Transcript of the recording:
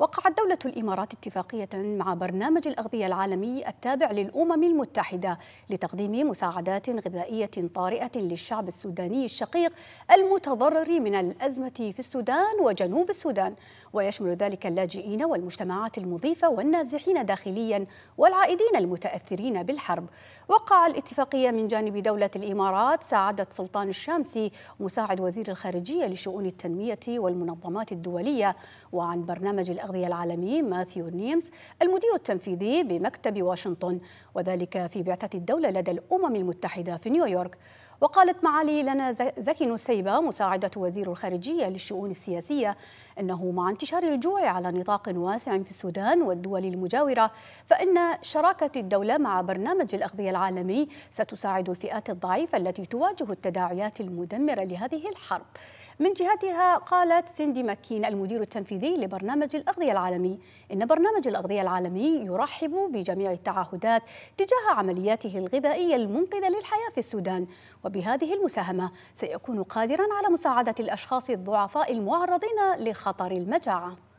وقعت دولة الإمارات اتفاقية مع برنامج الأغذية العالمي التابع للأمم المتحدة لتقديم مساعدات غذائية طارئة للشعب السوداني الشقيق المتضرر من الأزمة في السودان وجنوب السودان ويشمل ذلك اللاجئين والمجتمعات المضيفة والنازحين داخليا والعائدين المتأثرين بالحرب وقع الاتفاقية من جانب دولة الإمارات سعادة سلطان الشامسي مساعد وزير الخارجية لشؤون التنمية والمنظمات الدولية وعن برنامج الأغذية التغذية العالمي ماثيو نيمس المدير التنفيذي بمكتب واشنطن وذلك في بعثة الدولة لدى الأمم المتحدة في نيويورك وقالت معالي لنا زكي نسيبة مساعدة وزير الخارجية للشؤون السياسية أنه مع انتشار الجوع على نطاق واسع في السودان والدول المجاورة فإن شراكة الدولة مع برنامج الأغذية العالمي ستساعد الفئات الضعيفة التي تواجه التداعيات المدمرة لهذه الحرب من جهتها قالت سيندي ماكين المدير التنفيذي لبرنامج الأغذية العالمي إن برنامج الأغذية العالمي يرحب بجميع التعهدات تجاه عملياته الغذائية المنقذة للحياة في السودان وبهذه المساهمة سيكون قادرا على مساعدة الأشخاص الضعفاء المعرضين لخطر المجاعة